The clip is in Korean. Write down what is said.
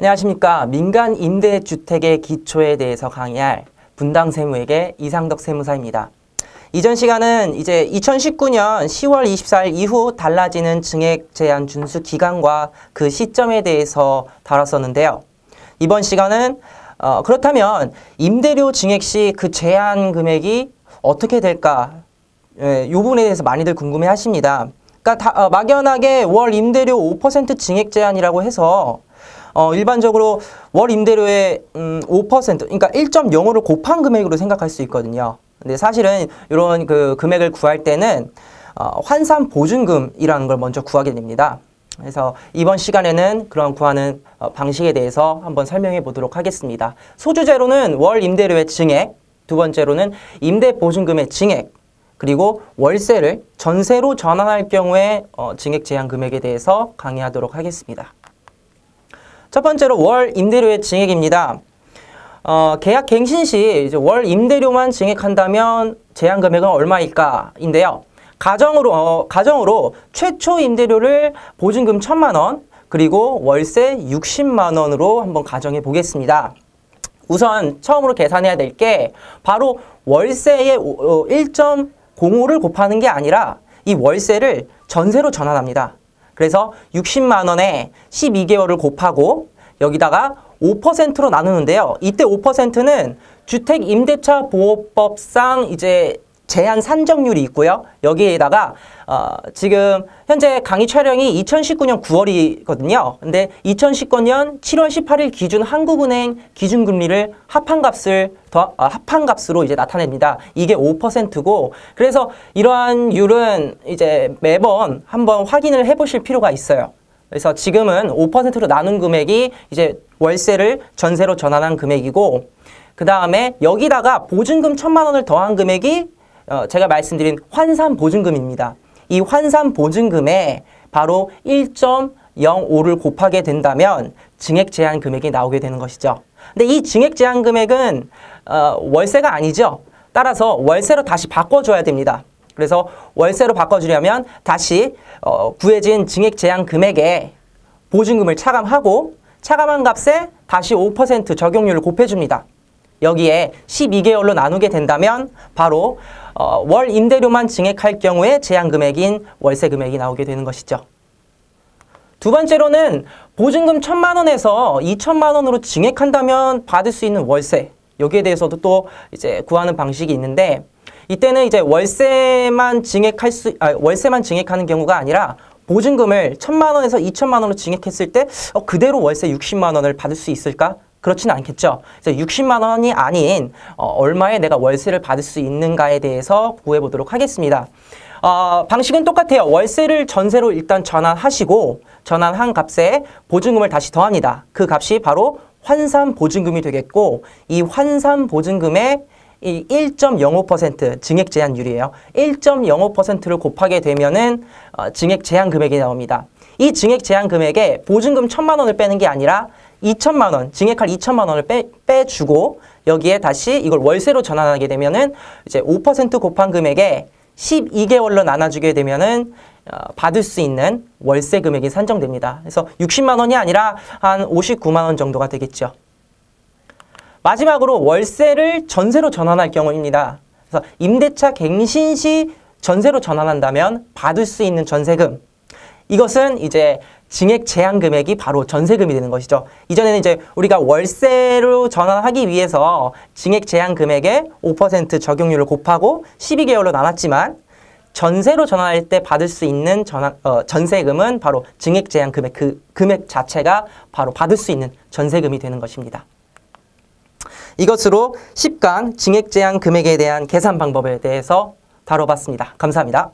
안녕하십니까. 민간 임대주택의 기초에 대해서 강의할 분당 세무에게 이상덕 세무사입니다. 이전 시간은 이제 2019년 10월 24일 이후 달라지는 증액 제한 준수 기간과 그 시점에 대해서 다뤘었는데요. 이번 시간은 어, 그렇다면 임대료 증액 시 그 제한 금액이 어떻게 될까? 예, 요 부분에 대해서 많이들 궁금해 하십니다. 그러니까 다, 어, 막연하게 월 임대료 5% 증액 제한이라고 해서 어, 일반적으로 월 임대료의 음, 5% 그러니까 1.05를 곱한 금액으로 생각할 수 있거든요. 근데 사실은 이런 그 금액을 구할 때는 어, 환산 보증금이라는 걸 먼저 구하게 됩니다. 그래서 이번 시간에는 그런 구하는 어, 방식에 대해서 한번 설명해 보도록 하겠습니다. 소주제로는 월 임대료의 증액, 두 번째로는 임대 보증금의 증액, 그리고 월세를 전세로 전환할 경우에 어, 증액 제한 금액에 대해서 강의하도록 하겠습니다. 첫 번째로 월 임대료의 증액입니다. 어, 계약 갱신 시 월 임대료만 증액한다면 제한 금액은 얼마일까인데요. 가정으로 어, 가정으로 최초 임대료를 보증금 천만 원 그리고 월세 60만 원으로 한번 가정해 보겠습니다. 우선 처음으로 계산해야 될 게 바로 월세의 1.05를 어, 곱하는 게 아니라 이 월세를 전세로 전환합니다. 그래서 60만 원에 12개월을 곱하고 여기다가 5%로 나누는데요. 이때 5%는 주택임대차 보호법상 이제 제한 산정률이 있고요. 여기에다가 어, 지금 현재 강의 촬영이 2019년 9월이거든요. 근데 2019년 7월 18일 기준 한국은행 기준금리를 합한값을 더 아, 합한값으로 이제 나타냅니다. 이게 5%고 그래서 이러한 율은 이제 매번 한번 확인을 해보실 필요가 있어요. 그래서 지금은 5%로 나눈 금액이 이제 월세를 전세로 전환한 금액이고 그 다음에 여기다가 보증금 천만 원을 더한 금액이 어, 제가 말씀드린 환산 보증금입니다. 이 환산 보증금에 바로 1.05를 곱하게 된다면 증액 제한 금액이 나오게 되는 것이죠. 근데 이 증액 제한 금액은 어, 월세가 아니죠. 따라서 월세로 다시 바꿔줘야 됩니다. 그래서 월세로 바꿔주려면 다시 어, 구해진 증액 제한 금액에 보증금을 차감하고 차감한 값에 다시 5% 적용률을 곱해줍니다. 여기에 12개월로 나누게 된다면 바로 어, 월 임대료만 증액할 경우에 제한 금액인 월세 금액이 나오게 되는 것이죠. 두 번째로는 보증금 천만 원에서 이천만 원으로 증액한다면 받을 수 있는 월세 여기에 대해서도 또 이제 구하는 방식이 있는데 이때는 이제 월세만 증액할 수 아, 월세만 증액하는 경우가 아니라 보증금을 천만 원에서 이천만 원으로 증액했을 때 어, 그대로 월세 육십만 원을 받을 수 있을까 그렇지는 않겠죠. 그래서 60만 원이 아닌 어, 얼마에 내가 월세를 받을 수 있는가에 대해서 구해보도록 하겠습니다. 어, 방식은 똑같아요. 월세를 전세로 일단 전환하시고 전환한 값에 보증금을 다시 더합니다. 그 값이 바로 환산 보증금이 되겠고 이 환산 보증금의 이1.05% 증액 제한율이에요. 1.05%를 곱하게 되면은 어, 증액 제한 금액이 나옵니다. 이 증액 제한 금액에 보증금 1 0 0 0만 원을 빼는 게 아니라 2천만 원, 증액할 2천만 원을 빼, 빼주고 여기에 다시 이걸 월세로 전환하게 되면은 이제 5% 곱한 금액에 12개월로 나눠주게 되면은 어, 받을 수 있는 월세 금액이 산정됩니다. 그래서 60만 원이 아니라 한 59만 원 정도가 되겠죠. 마지막으로 월세를 전세로 전환할 경우입니다. 그래서 임대차 갱신 시 전세로 전환한다면 받을 수 있는 전세금 이것은 이제 증액 제한 금액이 바로 전세금이 되는 것이죠. 이전에는 이제 우리가 월세로 전환하기 위해서 증액 제한 금액에 5% 적용률을 곱하고 12개월로 나눴지만 전세로 전환할 때 받을 수 있는 전환, 어, 전세금은 바로 증액 제한 금액 그 금액 자체가 바로 받을 수 있는 전세금이 되는 것입니다. 이것으로 10강 증액 제한 금액에 대한 계산 방법에 대해서 다뤄봤습니다. 감사합니다.